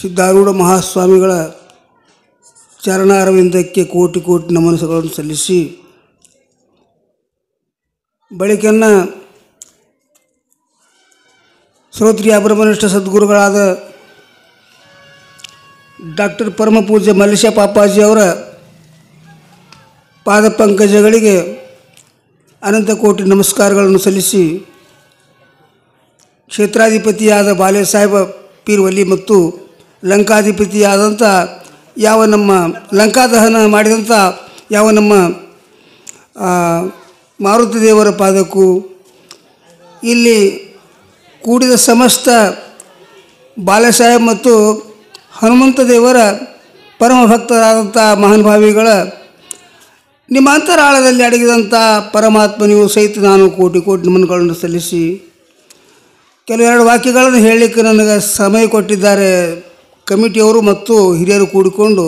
ಸಿದ್ಧಾರೂಢ ಮಹಾಸ್ವಾಮಿಗಳ ಚರಣಾರವಿಂದಕ್ಕೆ ಕೋಟಿ ಕೋಟಿ ನಮನಸಗಳನ್ನು ಸಲ್ಲಿಸಿ ಬಳಿಕನ್ನು ಶ್ರೋತ್ರಿ ಅಬ್ರಹ್ಮನಿಷ್ಠ ಸದ್ಗುರುಗಳಾದ ಡಾಕ್ಟರ್ ಪರಮ ಪೂಜ್ಯ ಮಲ್ಲೇಶ ಅವರ ಪಾದ ಪಂಕಜಗಳಿಗೆ ಅನಂತ ಕೋಟಿ ನಮಸ್ಕಾರಗಳನ್ನು ಸಲ್ಲಿಸಿ ಕ್ಷೇತ್ರಾಧಿಪತಿಯಾದ ಬಾಲೆ ಸಾಹೇಬ ಪೀರ್ವಲ್ಲಿ ಮತ್ತು ಲಂಕಾಧಿಪತಿಯಾದಂಥ ಯಾವ ನಮ್ಮ ಲಂಕಾದಹನ ಮಾಡಿದಂಥ ಯಾವ ನಮ್ಮ ಮಾರುತಿ ದೇವರ ಪಾದಕ್ಕೂ ಇಲ್ಲಿ ಕೂಡಿದ ಸಮಸ್ತ ಬಾಲಸಾಹೇಬ್ ಮತ್ತು ಹನುಮಂತ ದೇವರ ಪರಮ ಭಕ್ತರಾದಂಥ ಮಹಾನುಭಾವಿಗಳ ನಿಮ್ಮ ಅಂತರಾಳದಲ್ಲಿ ಅಡಗಿದಂಥ ಪರಮಾತ್ಮನಿಗೂ ಸಹಿತ ನಾನು ಕೋಟಿ ಕೋಟಿ ನಮನಗಳನ್ನು ಸಲ್ಲಿಸಿ ಕೆಲವೆರಡು ವಾಕ್ಯಗಳನ್ನು ಹೇಳಲಿಕ್ಕೆ ನನಗೆ ಸಮಯ ಕೊಟ್ಟಿದ್ದಾರೆ ಕಮಿಟಿಯವರು ಮತ್ತು ಹಿರಿಯರು ಕೂಡಿಕೊಂಡು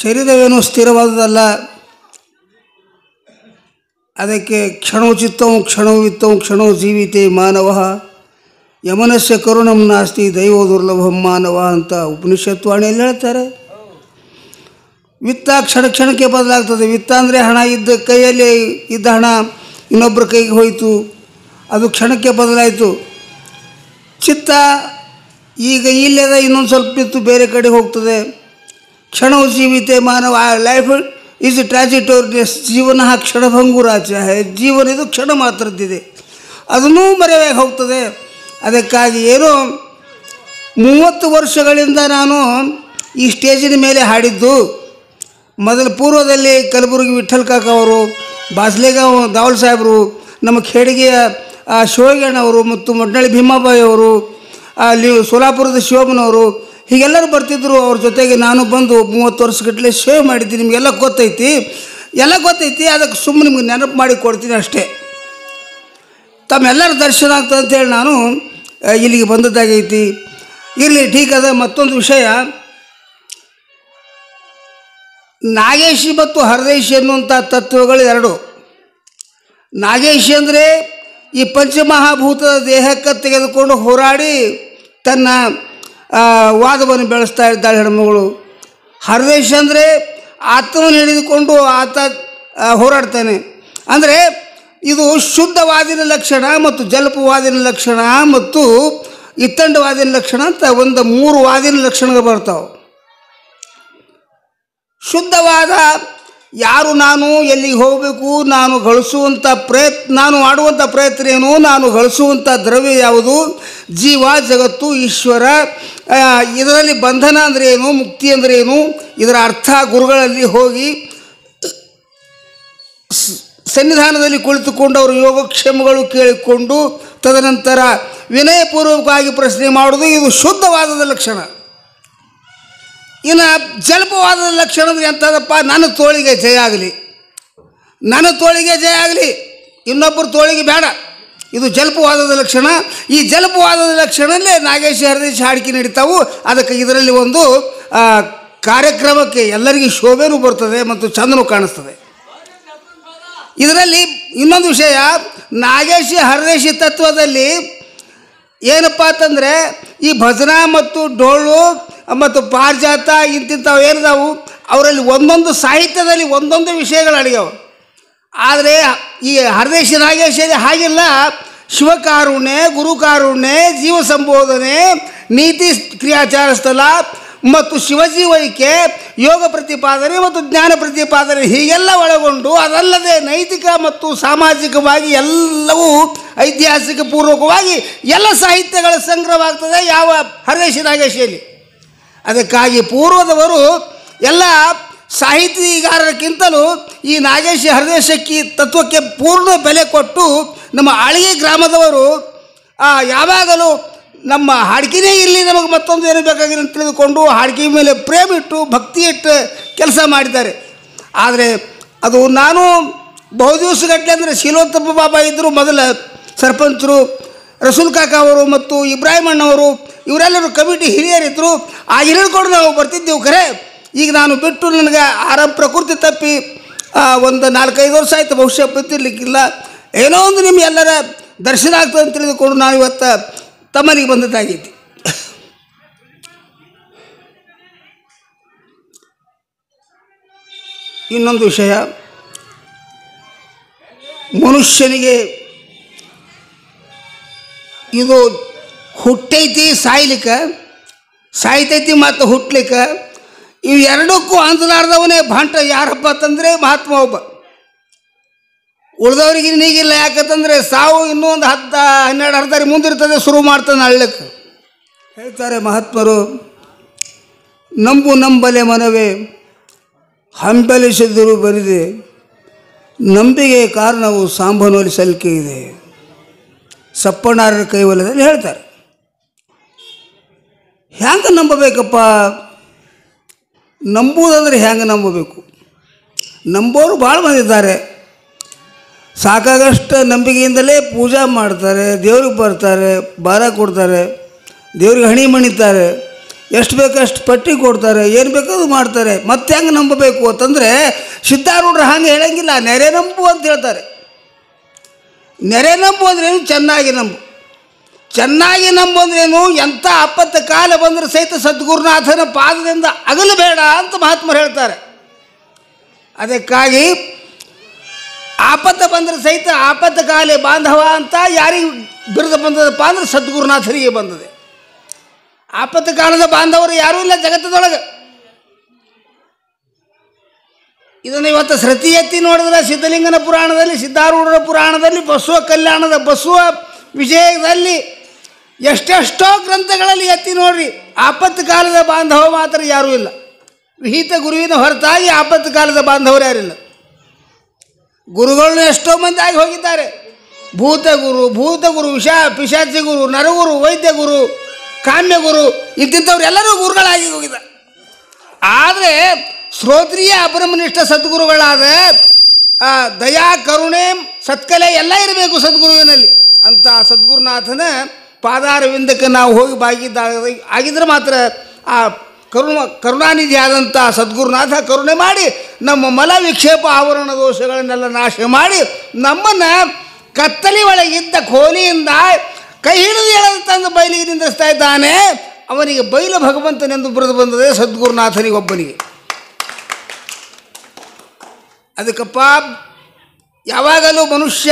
ಶರೀರವೇನು ಸ್ಥಿರವಾದದಲ್ಲ ಅದಕ್ಕೆ ಕ್ಷಣೋಚಿತ್ತವು ವಿತ್ತವು ಕ್ಷಣೋ ಜೀವಿತೆ ಮಾನವ ಯಮನಸ್ಯ ಕರುಣಂ ನಾಸ್ತಿ ದೈವ ದುರ್ಲಭಂ ಮಾನವ ಅಂತ ಉಪನಿಷತ್ವಾಣಿಯಲ್ಲಿ ಹೇಳ್ತಾರೆ ವಿತ್ತ ಕ್ಷಣ ಕ್ಷಣಕ್ಕೆ ಬದಲಾಗ್ತದೆ ವಿತ್ತ ಅಂದರೆ ಹಣ ಇದ್ದ ಕೈಯಲ್ಲಿ ಇದ್ದ ಹಣ ಇನ್ನೊಬ್ಬರ ಕೈಗೆ ಹೋಯಿತು ಅದು ಕ್ಷಣಕ್ಕೆ ಬದಲಾಯಿತು ಚಿತ್ತ ಈಗ ಇಲ್ಲದ ಇನ್ನೊಂದು ಸ್ವಲ್ಪ ಇತ್ತು ಬೇರೆ ಕಡೆ ಹೋಗ್ತದೆ ಕ್ಷಣವು ಜೀವಿತೆ ಮಾನವ ಲೈಫ್ ಈಸ್ ಟ್ರಾಜಿಟೋರಿಯಸ್ ಜೀವನ ಕ್ಷಣಭಂಗುರಾಚ ಜೀವನ ಇದು ಕ್ಷಣ ಮಾತ್ರದ್ದಿದೆ ಅದನ್ನೂ ಮರೆಯಾಗಿ ಹೋಗ್ತದೆ ಅದಕ್ಕಾಗಿ ಏನೋ ಮೂವತ್ತು ವರ್ಷಗಳಿಂದ ನಾನು ಈ ಸ್ಟೇಜಿನ ಮೇಲೆ ಹಾಡಿದ್ದು ಮೊದಲು ಪೂರ್ವದಲ್ಲಿ ಕಲಬುರಗಿ ವಿಠಲ್ ಕಾಕ ಅವರು ದಾವಲ್ ಸಾಹೇಬರು ನಮ್ಮ ಖೇಡಿಗೆಯ ಶಿವಗಣ್ಣವರು ಮತ್ತು ಮೊಡ್ನಳ್ಳಿ ಭೀಮಾಬಾಯಿ ಅವರು ಅಲ್ಲಿ ಸೋಲಾಪುರದ ಶಿವಮ್ಮನವರು ಹೀಗೆಲ್ಲರೂ ಬರ್ತಿದ್ರು ಅವ್ರ ಜೊತೆಗೆ ನಾನು ಬಂದು ಮೂವತ್ತು ವರ್ಷಗಟ್ಟಲೆ ಸೇವ್ ಮಾಡಿದ್ದೀನಿ ನಿಮಗೆಲ್ಲ ಗೊತ್ತೈತಿ ಎಲ್ಲ ಗೊತ್ತೈತಿ ಅದಕ್ಕೆ ಸುಮ್ಮನೆ ನಿಮ್ಗೆ ನೆನಪು ಮಾಡಿ ಕೊಡ್ತೀನಿ ಅಷ್ಟೇ ತಮ್ಮೆಲ್ಲರ ದರ್ಶನ ಆಗ್ತದೆ ಅಂತೇಳಿ ನಾನು ಇಲ್ಲಿಗೆ ಬಂದದ್ದಾಗೈತಿ ಇರಲಿ ಠೀಕ್ ಅದ ಮತ್ತೊಂದು ವಿಷಯ ನಾಗೇಶಿ ಮತ್ತು ಹರದೇಶಿ ಎನ್ನುವಂಥ ತತ್ವಗಳು ಎರಡು ನಾಗೇಶಿ ಅಂದರೆ ಈ ಪಂಚಮಹಾಭೂತದ ದೇಹಕ್ಕೆ ತೆಗೆದುಕೊಂಡು ಹೋರಾಡಿ ತನ್ನ ವಾದವನ್ನು ಬೆಳೆಸ್ತಾ ಇದ್ದಾಳೆ ಹೆಣ್ಮಗಳು ಹರದೇಶ ಅಂದರೆ ಆತನ ಹಿಡಿದುಕೊಂಡು ಆತ ಹೋರಾಡ್ತಾನೆ ಅಂದರೆ ಇದು ಶುದ್ಧವಾದಿನ ಲಕ್ಷಣ ಮತ್ತು ಜಲಪವಾದಿನ ಲಕ್ಷಣ ಮತ್ತು ಇತ್ತಂಡವಾದಿನ ಲಕ್ಷಣ ಅಂತ ಒಂದು ಮೂರು ವಾದಿನ ಲಕ್ಷಣಗಳು ಬರ್ತಾವೆ ಶುದ್ಧವಾದ ಯಾರು ನಾನು ಎಲ್ಲಿಗೆ ಹೋಗಬೇಕು ನಾನು ಗಳಿಸುವಂಥ ಪ್ರಯತ್ನ ನಾನು ಮಾಡುವಂಥ ಪ್ರಯತ್ನ ಏನು ನಾನು ಗಳಿಸುವಂಥ ದ್ರವ್ಯ ಯಾವುದು ಜೀವ ಜಗತ್ತು ಈಶ್ವರ ಇದರಲ್ಲಿ ಬಂಧನ ಅಂದರೆ ಏನು ಮುಕ್ತಿ ಅಂದರೆ ಏನು ಇದರ ಅರ್ಥ ಗುರುಗಳಲ್ಲಿ ಹೋಗಿ ಸನ್ನಿಧಾನದಲ್ಲಿ ಕುಳಿತುಕೊಂಡು ಅವರು ಯೋಗಕ್ಷೇಮಗಳು ಕೇಳಿಕೊಂಡು ತದನಂತರ ವಿನಯಪೂರ್ವಕವಾಗಿ ಪ್ರಶ್ನೆ ಮಾಡುವುದು ಇದು ಶುದ್ಧವಾದದ ಲಕ್ಷಣ ಇನ್ನು ಜಲಪವಾದ ಲಕ್ಷಣಗಳು ಎಂಥದಪ್ಪ ನನ್ನ ತೋಳಿಗೆ ಜಯ ಆಗಲಿ ನನ್ನ ತೋಳಿಗೆ ಜಯ ಆಗಲಿ ಇನ್ನೊಬ್ಬರ ತೋಳಿಗೆ ಬೇಡ ಇದು ಜಲ್ಪವಾದದ ಲಕ್ಷಣ ಈ ಜಲ್ಪವಾದದ ಲಕ್ಷಣಲ್ಲೇ ನಾಗೇಶ್ ಹರದೇಶ್ ಹಾಡಿಕೆ ನಡೀತಾವು ಅದಕ್ಕೆ ಇದರಲ್ಲಿ ಒಂದು ಕಾರ್ಯಕ್ರಮಕ್ಕೆ ಎಲ್ಲರಿಗೂ ಶೋಭೆನೂ ಬರ್ತದೆ ಮತ್ತು ಚಂದನೂ ಕಾಣಿಸ್ತದೆ ಇದರಲ್ಲಿ ಇನ್ನೊಂದು ವಿಷಯ ನಾಗೇಶಿ ಹರದೇಶಿ ತತ್ವದಲ್ಲಿ ಏನಪ್ಪ ಅಂತಂದರೆ ಈ ಭಜನಾ ಮತ್ತು ಡೋಳು ಮತ್ತು ಪಾರ್ಜಾತ ಇಂತಿಂಥವು ಏನಿದಾವು ಅವರಲ್ಲಿ ಒಂದೊಂದು ಸಾಹಿತ್ಯದಲ್ಲಿ ಒಂದೊಂದು ವಿಷಯಗಳು ಅಡಿಗೆವು ಆದರೆ ಈ ಹರದೇಶಿ ನಾಗೇಶ್ವರಿ ಹಾಗಿಲ್ಲ ಶಿವಕಾರುಣ್ಯ ಗುರುಕಾರುಣ್ಯ ಜೀವ ಸಂಬೋಧನೆ ನೀತಿ ಕ್ರಿಯಾಚಾರ ಸ್ಥಳ ಮತ್ತು ಶಿವಜೀವೈಕೆ ಯೋಗ ಪ್ರತಿಪಾದನೆ ಮತ್ತು ಜ್ಞಾನ ಪ್ರತಿಪಾದನೆ ಹೀಗೆಲ್ಲ ಒಳಗೊಂಡು ಅದಲ್ಲದೆ ನೈತಿಕ ಮತ್ತು ಸಾಮಾಜಿಕವಾಗಿ ಎಲ್ಲವೂ ಐತಿಹಾಸಿಕ ಪೂರ್ವಕವಾಗಿ ಎಲ್ಲ ಸಾಹಿತ್ಯಗಳ ಸಂಗ್ರಹವಾಗ್ತದೆ ಯಾವ ಹರದೇಶಿ ನಾಗೇಶಿಯಲ್ಲಿ ಅದಕ್ಕಾಗಿ ಪೂರ್ವದವರು ಎಲ್ಲ ಸಾಹಿತಿಗಾರರಕ್ಕಿಂತಲೂ ಈ ನಾಗೇಶಿ ಹರದೇಶಕ್ಕಿ ತತ್ವಕ್ಕೆ ಪೂರ್ಣ ಬೆಲೆ ಕೊಟ್ಟು ನಮ್ಮ ಅಳಿಗೆ ಗ್ರಾಮದವರು ಯಾವಾಗಲೂ ನಮ್ಮ ಹಾಡ್ಕಿನೇ ಇರಲಿ ನಮಗೆ ಮತ್ತೊಂದು ಏನು ಬೇಕಾಗಿಲ್ಲ ಅಂತ ತಿಳಿದುಕೊಂಡು ಹಾಡ್ಕಿ ಮೇಲೆ ಪ್ರೇಮ ಇಟ್ಟು ಭಕ್ತಿ ಇಟ್ಟು ಕೆಲಸ ಮಾಡಿದ್ದಾರೆ ಆದರೆ ಅದು ನಾನು ದಿವಸಗಟ್ಟಲೆ ಅಂದರೆ ಶೀಲೋತ್ತಪ್ಪ ಬಾಬಾ ಇದ್ದರು ಮೊದಲ ಸರ್ಪಂಚರು ರಸೂಲ್ ಕಾಕ ಅವರು ಮತ್ತು ಇಬ್ರಾಹಿಂ ಅಣ್ಣವರು ಇವರೆಲ್ಲರೂ ಕಮಿಟಿ ಹಿರಿಯರಿದ್ದರು ಆ ಹಿರಿಯರ್ಕೊಂಡು ನಾವು ಬರ್ತಿದ್ದೆವು ಖರೆ ಈಗ ನಾನು ಬಿಟ್ಟು ನನಗೆ ಆರಾಮ್ ಪ್ರಕೃತಿ ತಪ್ಪಿ ಒಂದು ನಾಲ್ಕೈದು ವರ್ಷ ಆಯಿತು ಬಹುಶಃ ಬರ್ತಿರ್ಲಿಕ್ಕಿಲ್ಲ ಏನೋ ಒಂದು ನಿಮಗೆ ಎಲ್ಲರ ದರ್ಶನ ಆಗ್ತದೆ ಅಂತ ತಿಳಿದುಕೊಂಡು ನಾವು ಇವತ್ತು ತಮ್ಮನಿಗೆ ಬಂದದ್ದಾಗೈತಿ ಇನ್ನೊಂದು ವಿಷಯ ಮನುಷ್ಯನಿಗೆ ಇದು ಹುಟ್ಟೈತಿ ಸಾಯ್ಲಿಕ್ಕೆ ಸಾಯ್ತೈತಿ ಮತ್ತು ಹುಟ್ಲಿಕ್ಕೆ ಇವು ಎರಡಕ್ಕೂ ಭಾಂಟ ಭಂಟ ಯಾರಪ್ಪ ಅಂತಂದರೆ ಮಹಾತ್ಮ ಒಬ್ಬ ಉಳ್ದವ್ರಿಗೆ ನೀಗಿಲ್ಲ ಯಾಕಂತಂದರೆ ಸಾವು ಇನ್ನೂ ಒಂದು ಹತ್ತು ಹನ್ನೆರಡು ಅರ್ಧರಿ ಮುಂದಿರ್ತದೆ ಶುರು ಮಾಡ್ತಾನೆ ಅಳ್ಳಕ್ಕೆ ಹೇಳ್ತಾರೆ ಮಹಾತ್ಮರು ನಂಬು ನಂಬಲೆ ಮನವೇ ಹಂಬಲಿಸಿದರೂ ಬರಿದೆ ನಂಬಿಕೆ ಕಾರಣವು ಸಾಂಬನೋಲಿ ಸಲ್ಕೆ ಇದೆ ಸಪ್ಪಣ್ಣಾರರ ಕೈವಲದಲ್ಲಿ ಹೇಳ್ತಾರೆ ಹ್ಯಾಂಗೆ ನಂಬಬೇಕಪ್ಪ ನಂಬುವುದಂದ್ರೆ ಹ್ಯಾಂಗೆ ನಂಬಬೇಕು ನಂಬೋರು ಭಾಳ ಬಂದಿದ್ದಾರೆ ಸಾಕಾಗಷ್ಟು ನಂಬಿಕೆಯಿಂದಲೇ ಪೂಜಾ ಮಾಡ್ತಾರೆ ದೇವ್ರಿಗೆ ಬರ್ತಾರೆ ಬಾರ ಕೊಡ್ತಾರೆ ದೇವ್ರಿಗೆ ಹಣಿ ಮಣಿತಾರೆ ಎಷ್ಟು ಬೇಕಷ್ಟು ಪಟ್ಟಿ ಕೊಡ್ತಾರೆ ಏನು ಅದು ಮಾಡ್ತಾರೆ ಮತ್ತೆ ಹೆಂಗೆ ನಂಬಬೇಕು ಅಂತಂದರೆ ಸಿದ್ಧಾರೂಢರು ಹಾಗೆ ಹೇಳೋಂಗಿಲ್ಲ ನೆರೆ ನಂಬು ಅಂತ ಹೇಳ್ತಾರೆ ನೆರೆ ಅಂದ್ರೇನು ಚೆನ್ನಾಗಿ ನಂಬು ಚೆನ್ನಾಗಿ ಅಂದ್ರೇನು ಎಂಥ ಆಪತ್ತು ಕಾಲ ಬಂದರೂ ಸಹಿತ ಸದ್ಗುರುನಾಥನ ಪಾದದಿಂದ ಬೇಡ ಅಂತ ಮಹಾತ್ಮರು ಹೇಳ್ತಾರೆ ಅದಕ್ಕಾಗಿ ಆಪತ್ತು ಬಂದರೆ ಸಹಿತ ಆಪತ್ತು ಕಾಲೇ ಬಾಂಧವ ಅಂತ ಯಾರಿಗೆ ಬಿರುದು ಬಂದದಪ್ಪ ಅಂದ್ರೆ ಸದ್ಗುರುನಾಥರಿಗೆ ಬಂದದೆ ಆಪತ್ತು ಕಾಲದ ಬಾಂಧವರು ಯಾರೂ ಇಲ್ಲ ಜಗತ್ತದೊಳಗೆ ಇದನ್ನು ಇವತ್ತು ಸೃತಿ ಎತ್ತಿ ನೋಡಿದ್ರೆ ಸಿದ್ಧಲಿಂಗನ ಪುರಾಣದಲ್ಲಿ ಸಿದ್ಧಾರೂಢರ ಪುರಾಣದಲ್ಲಿ ಬಸವ ಕಲ್ಯಾಣದ ಬಸವ ವಿಜಯದಲ್ಲಿ ಎಷ್ಟೆಷ್ಟೋ ಗ್ರಂಥಗಳಲ್ಲಿ ಎತ್ತಿ ನೋಡ್ರಿ ಆಪತ್ತು ಕಾಲದ ಬಾಂಧವ ಮಾತ್ರ ಯಾರೂ ಇಲ್ಲ ವಿಹಿತ ಗುರುವಿನ ಹೊರತಾಗಿ ಆಪತ್ತು ಕಾಲದ ಬಾಂಧವರು ಯಾರಿಲ್ಲ ಗುರುಗಳನ್ನ ಎಷ್ಟೋ ಮಂದಿ ಆಗಿ ಹೋಗಿದ್ದಾರೆ ಭೂತ ಗುರು ವಿಷಾ ಪಿಶಾಚಿ ಗುರು ನರಗುರು ವೈದ್ಯ ಗುರು ಗುರು ಗುರು ಎಲ್ಲರೂ ಗುರುಗಳಾಗಿ ಹೋಗಿದ್ದಾರೆ ಆದರೆ ಶ್ರೋತ್ರಿಯ ಅಬ್ರಹ್ಮನಿಷ್ಠ ಸದ್ಗುರುಗಳಾದ ದಯಾ ಕರುಣೆ ಸತ್ಕಲೆ ಎಲ್ಲ ಇರಬೇಕು ಸದ್ಗುರುವಿನಲ್ಲಿ ಅಂತ ಸದ್ಗುರುನಾಥನ ಪಾದಾರವಿಂದಕ್ಕೆ ನಾವು ಹೋಗಿ ಬಾಗಿದ್ದಾಗ ಆಗಿದ್ರೆ ಮಾತ್ರ ಆ ಕರುಣ ಕರುಣಾನಿಧಿ ಆದಂಥ ಸದ್ಗುರುನಾಥ ಕರುಣೆ ಮಾಡಿ ನಮ್ಮ ಮಲ ವಿಕ್ಷೇಪ ಆವರಣ ದೋಷಗಳನ್ನೆಲ್ಲ ನಾಶ ಮಾಡಿ ನಮ್ಮನ್ನು ಕತ್ತಲಿ ಒಳಗಿದ್ದ ಕೋಲಿಯಿಂದ ಕೈ ಹಿಡಿದು ಎಳೆದು ತಂದು ಬಯಲಿಗೆ ನಿಂದಿಸ್ತಾ ಇದ್ದಾನೆ ಅವನಿಗೆ ಬೈಲು ಭಗವಂತನೆಂದು ಬರೆದು ಬಂದದೆ ಸದ್ಗುರುನಾಥನಿಗೊಬ್ಬನಿಗೆ ಅದಕ್ಕಪ್ಪ ಯಾವಾಗಲೂ ಮನುಷ್ಯ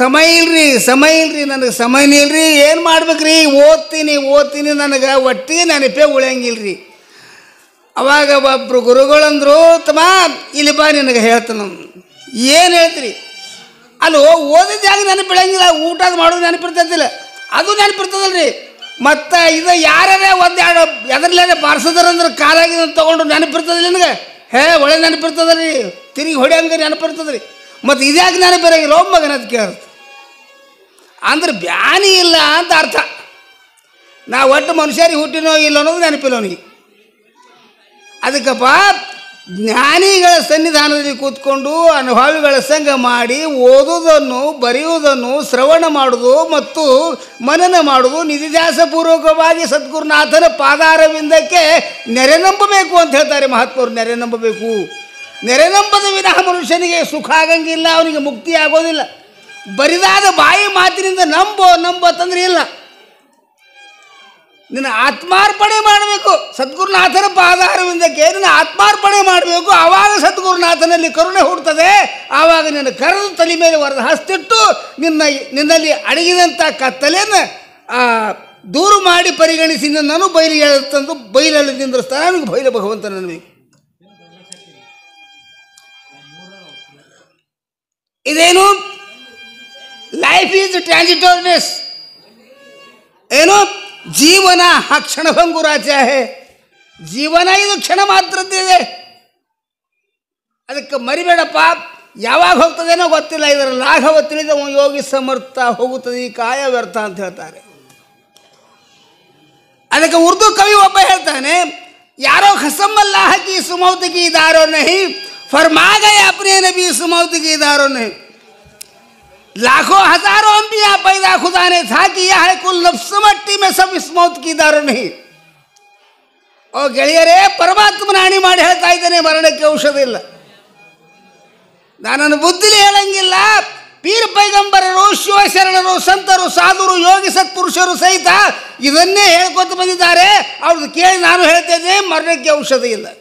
ಸಮಯ ಇಲ್ರಿ ಸಮಯ ಇಲ್ರಿ ನನಗೆ ಸಮಯ ಇಲ್ರಿ ಏನು ಮಾಡ್ಬೇಕ್ರಿ ಓದ್ತೀನಿ ಓದ್ತೀನಿ ನನಗೆ ಒಟ್ಟಿ ನೆನಪೇ ಉಳಿಯಂಗಿಲ್ರಿ ಅವಾಗ ಒಬ್ಬರು ಗುರುಗಳಂದ್ರು ತಮ್ಮ ಇಲ್ಲಿ ಬಾ ನಿನಗೆ ಹೇಳ್ತಾನ ಏನು ಹೇಳ್ತೀರಿ ಅಲ್ಲೋ ಓದಿದ ಜಾಗ ನೆನಪಿಳಂಗಿಲ್ಲ ಊಟ ಮಾಡೋದು ನೆನಪಿರ್ತದಿಲ್ಲ ಅದು ರೀ ಮತ್ತು ಇದು ಯಾರೇ ಒಂದು ಎರಡು ಎದರ್ಲೇನೆ ಅಂದ್ರೆ ಕಾಲಾಗಿ ತೊಗೊಂಡು ನೆನಪಿರ್ತದಿಲ್ಲ ನಿನಗೆ ಹೇ ಒಳ್ಳೆ ನೆನಪಿರ್ತದ್ರಿ ತಿರುಗಿ ಹೊಡ್ಯಂಗೆ ನೆನಪಿರ್ತದ್ರಿ ಮತ್ತು ಇದ್ಯಾಕೆ ನೆನಪಿರ ಮಗನ ಅದು ಕೇಳ ಅಂದ್ರೆ ಬ್ಯಾನಿ ಇಲ್ಲ ಅಂತ ಅರ್ಥ ನಾ ಒಟ್ಟು ಮನುಷ್ಯರಿಗೆ ಹುಟ್ಟಿನೋ ಇಲ್ಲ ಅನ್ನೋದು ನೆನಪಿಲ್ಲ ಅವನಿಗೆ ಅದಕ್ಕಪ್ಪ ಜ್ಞಾನಿಗಳ ಸನ್ನಿಧಾನದಲ್ಲಿ ಕೂತ್ಕೊಂಡು ಅನುಭವಿಗಳ ಸಂಘ ಮಾಡಿ ಓದುವುದನ್ನು ಬರೆಯುವುದನ್ನು ಶ್ರವಣ ಮಾಡುವುದು ಮತ್ತು ಮನನ ಮಾಡುವುದು ನಿಧಿಧ್ಯಾಸಪೂರ್ವಕವಾಗಿ ಸದ್ಗುರುನಾಥನ ಪಾದಾರವಿಂದಕ್ಕೆ ನೆರೆ ನಂಬಬೇಕು ಅಂತ ಹೇಳ್ತಾರೆ ಮಹಾತ್ಮರು ನೆರೆ ನಂಬಬೇಕು ನೆರೆ ನಂಬದ ವಿನಃ ಮನುಷ್ಯನಿಗೆ ಸುಖ ಆಗಂಗಿಲ್ಲ ಅವನಿಗೆ ಮುಕ್ತಿ ಆಗೋದಿಲ್ಲ ಬರಿದಾದ ಬಾಯಿ ಮಾತಿನಿಂದ ನಂಬೋ ನಂಬೋ ತಂದ್ರೆ ಇಲ್ಲ ನಿನ್ನ ಆತ್ಮಾರ್ಪಣೆ ಮಾಡ ಸದ್ಗುರುನಾಥನ ಪಾದಾರವಿಂದಕ್ಕೆ ನಿನ್ನ ಆತ್ಮಾರ್ಪಣೆ ಮಾಡಬೇಕು ಆವಾಗ ಸದ್ಗುರುನಾಥನಲ್ಲಿ ಕರುಣೆ ಹುಡ್ತದೆ ಆವಾಗ ನನ್ನ ಕರೆದು ತಲೆ ಮೇಲೆ ಹೊರದ ಹಸ್ತಿಟ್ಟು ನಿನ್ನ ನಿನ್ನಲ್ಲಿ ಅಡಗಿದಂಥ ಕತ್ತಲೆಯನ್ನು ದೂರು ಮಾಡಿ ಪರಿಗಣಿಸಿ ನನ್ನನ್ನು ಬೈಲು ಹೇಳುತ್ತಂದು ಬೈಲಲ್ಲಿ ನಿಂದಿರ್ತಾನೆ ನನಗೆ ಬೈಲು ಭಗವಂತ ನನಗೆ ಇದೇನು ಲೈಫ್ ಈಸ್ ಟ್ರಾನ್ಸಿಟೋರ್ನೆಸ್ ಏನು જીવન આ ક્ષણ હોંગુ રાજે છે જીવન એ ક્ષણ માત્ર દી데 ಅದಕ್ಕೆ મરી બેડપા ಯಾವಾಗ હોતદેનો ಗೊತ್ತಿಲ್ಲ इधर લાખ વતરી તો યોગી સમર્તા હોગુતદી કાયા વર્તા ಅಂತ ಹೇಳ್તા રહે ಅದಕ್ಕೆ ઉર્દુ કવિ ઓપે ಹೇಳ್તાને યારો હસમલ્લાહ કી સુમૌતગી ધારો નહીં ફરમા ગયા અપને નબી સુમૌતગી ધારોને लाखों हजारों अंबिया पैदा खुदा ने था किया है कुल लफ्स मट्टी में सब इस मौत की दर नहीं और गलिये रे परमात्मा नानी माड़े है ताई तेरे मरने के औषधि ल नानन बुद्धि ले लेंगे लाभ पीर पैगंबर रोशियों ऐसे रन रो रो साधु रो योगी सत पुरुष रो सही था ये दन्ने है कोत मजी दारे और क्या नाम है तेरे मरने के औषधि ल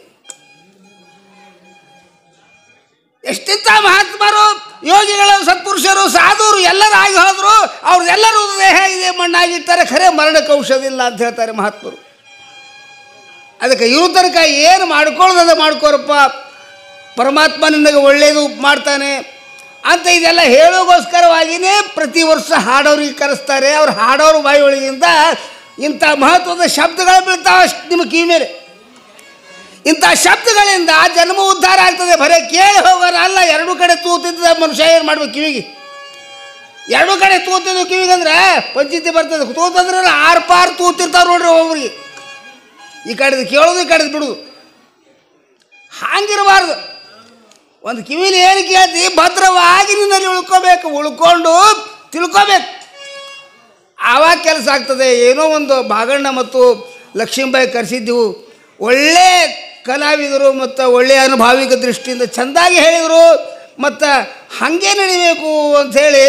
इस्तीफा महात्मा रूप ಯೋಗಿಗಳು ಸತ್ಪುರುಷರು ಸಾಧುರು ಎಲ್ಲರೂ ಆಗಿ ಹೋದರು ಅವ್ರದ್ದೆಲ್ಲರೂ ದೇಹ ಇದೆ ಮಣ್ಣಾಗಿರ್ತಾರೆ ಖರೆ ಮರಣಕ್ಕೆ ಇಲ್ಲ ಅಂತ ಹೇಳ್ತಾರೆ ಮಹಾತ್ಮರು ಅದಕ್ಕೆ ಇರು ತನಕ ಏನು ಮಾಡ್ಕೊಳ್ಳೋದ ಮಾಡ್ಕೋರಪ್ಪ ಪರಮಾತ್ಮ ನಿನಗೆ ಒಳ್ಳೆಯದು ಮಾಡ್ತಾನೆ ಅಂತ ಇದೆಲ್ಲ ಹೇಳೋಗೋಸ್ಕರವಾಗಿಯೇ ಪ್ರತಿ ವರ್ಷ ಹಾಡೋರಿಗೆ ಕರೆಸ್ತಾರೆ ಅವ್ರು ಹಾಡೋರು ಒಳಗಿಂದ ಇಂಥ ಮಹತ್ವದ ಶಬ್ದಗಳು ಬೀಳ್ತಾವೆ ನಿಮ್ಮ ಕಿವಿ ಮೇಲೆ ಇಂಥ ಶಬ್ದಗಳಿಂದ ಜನ್ಮ ಉದ್ಧಾರ ಆಗ್ತದೆ ಬರೀ ಕೇಳಿ ಹೋಗೋಣ ಅಲ್ಲ ಎರಡು ಕಡೆ ತೂತಿದ್ದ ಮನುಷ್ಯ ಏನು ಮಾಡ್ಬೇಕು ಕಿವಿಗೆ ಎರಡು ಕಡೆ ತೂತಿದ್ದು ಕಿವಿಗೆ ಅಂದ್ರೆ ಪಂಚಿತಿ ಬರ್ತದೆ ತೂತಂದ್ರೆ ಆರು ಪಾರು ತೂತಿರ್ತಾವೆ ನೋಡ್ರಿ ಒಬ್ಬರಿಗೆ ಈ ಕಡೆದು ಕೇಳೋದು ಈ ಕಡೆದು ಬಿಡೋದು ಹಾಂಗಿರಬಾರ್ದು ಒಂದು ಕಿವಿಲಿ ಏನು ಕೇಳ್ತಿ ಭದ್ರವಾಗಿ ನಿನ್ನಲ್ಲಿ ಉಳ್ಕೋಬೇಕು ಉಳ್ಕೊಂಡು ತಿಳ್ಕೋಬೇಕು ಆವಾಗ ಕೆಲಸ ಆಗ್ತದೆ ಏನೋ ಒಂದು ಬಾಗಣ್ಣ ಮತ್ತು ಲಕ್ಷ್ಮೀಬಾಯಿ ಕರೆಸಿದ್ದೆವು ಒಳ್ಳೆ ಕಲಾವಿದರು ಮತ್ತು ಒಳ್ಳೆಯ ಅನುಭಾವಿಕ ದೃಷ್ಟಿಯಿಂದ ಚೆಂದಾಗಿ ಹೇಳಿದರು ಮತ್ತು ಹಾಗೆ ನಡಿಬೇಕು ಅಂಥೇಳಿ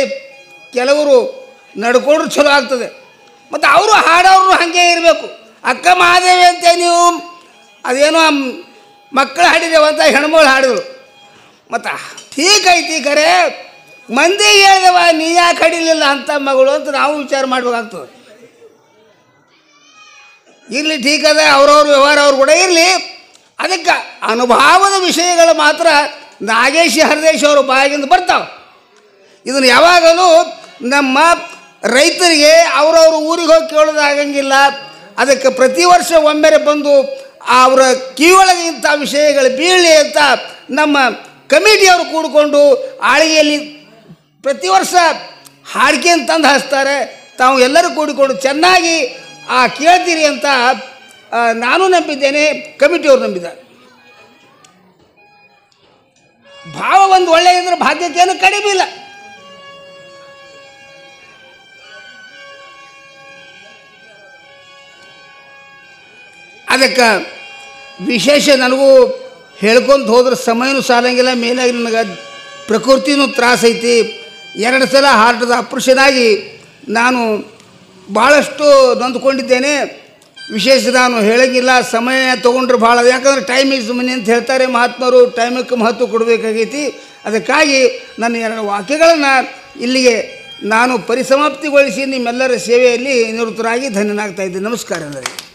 ಕೆಲವರು ನಡ್ಕೊಂಡ್ರು ಚಲೋ ಆಗ್ತದೆ ಮತ್ತು ಅವರು ಹಾಡೋರು ಹಾಗೆ ಇರಬೇಕು ಅಕ್ಕ ಮಹಾದೇವಿ ಅಂತ ನೀವು ಅದೇನೋ ಮಕ್ಕಳು ಹಾಡಿದೇವಂತ ಅಂತ ಹೆಣ್ಮಗಳು ಹಾಡಿದ್ರು ಮತ್ತು ಠೀಕ್ ಐತಿ ಕರೆ ಮಂದಿ ಹೇಳಿದವ ನೀ ಯಾಕೆ ಹಡಿಲಿಲ್ಲ ಅಂತ ಮಗಳು ಅಂತ ನಾವು ವಿಚಾರ ಮಾಡಬೇಕಾಗ್ತದೆ ಇರಲಿ ಠೀಕ್ ಅದ ಅವ್ರವ್ರ ವ್ಯವಹಾರ ಅವ್ರು ಕೂಡ ಇರಲಿ ಅದಕ್ಕೆ ಅನುಭವದ ವಿಷಯಗಳು ಮಾತ್ರ ನಾಗೇಶಿ ಹರದೇಶ್ ಅವರು ಬಾಯಿಗಿಂದ ಬರ್ತಾವೆ ಇದನ್ನು ಯಾವಾಗಲೂ ನಮ್ಮ ರೈತರಿಗೆ ಅವರವ್ರ ಊರಿಗೆ ಹೋಗಿ ಕೇಳೋದಾಗಂಗಿಲ್ಲ ಅದಕ್ಕೆ ಪ್ರತಿ ವರ್ಷ ಒಮ್ಮೆರೆ ಬಂದು ಅವರ ಕಿವಿಯೊಳಗೆ ಇಂಥ ವಿಷಯಗಳು ಬೀಳಲಿ ಅಂತ ನಮ್ಮ ಕಮಿಟಿಯವರು ಕೂಡಿಕೊಂಡು ಆಳಿಗೆಯಲ್ಲಿ ಪ್ರತಿ ವರ್ಷ ಹಾಡಿಕೆಯನ್ನು ತಂದು ಹಚ್ತಾರೆ ತಾವು ಎಲ್ಲರೂ ಕೂಡಿಕೊಂಡು ಚೆನ್ನಾಗಿ ಆ ಕೇಳ್ತೀರಿ ಅಂತ ನಾನು ನಂಬಿದ್ದೇನೆ ಕಮಿಟಿಯವರು ನಂಬಿದ್ದಾರೆ ಭಾವ ಒಂದು ಒಳ್ಳೆಯದ್ರ ಬಾಧ್ಯತೆಯನ್ನು ಕಡಿಮೆ ಇಲ್ಲ ಅದಕ್ಕೆ ವಿಶೇಷ ನನಗೂ ಹೇಳ್ಕೊಂತ ಹೋದ್ರೆ ಸಮಯನೂ ಸಾಲಂಗಿಲ್ಲ ಮೇಲಾಗಿ ನನಗೆ ಪ್ರಕೃತಿನೂ ಐತಿ ಎರಡು ಸಲ ಹಾರ್ಟದ ಆಪ್ರೇಷನ್ ಆಗಿ ನಾನು ಭಾಳಷ್ಟು ನೊಂದ್ಕೊಂಡಿದ್ದೇನೆ ವಿಶೇಷ ನಾನು ಹೇಳಂಗಿಲ್ಲ ಸಮಯ ತೊಗೊಂಡ್ರೆ ಭಾಳ ಯಾಕಂದ್ರೆ ಟೈಮ್ ಈಸ್ ಮನಿ ಅಂತ ಹೇಳ್ತಾರೆ ಮಹಾತ್ಮರು ಟೈಮಕ್ಕೆ ಮಹತ್ವ ಕೊಡಬೇಕಾಗೈತಿ ಅದಕ್ಕಾಗಿ ನನ್ನ ಎರಡು ವಾಕ್ಯಗಳನ್ನು ಇಲ್ಲಿಗೆ ನಾನು ಪರಿಸಮಾಪ್ತಿಗೊಳಿಸಿ ನಿಮ್ಮೆಲ್ಲರ ಸೇವೆಯಲ್ಲಿ ನಿವೃತ್ತರಾಗಿ ಧನ್ಯನಾಗ್ತಾ ಇದ್ದೀನಿ ನಮಸ್ಕಾರ ಎಲ್ಲರಿಗೆ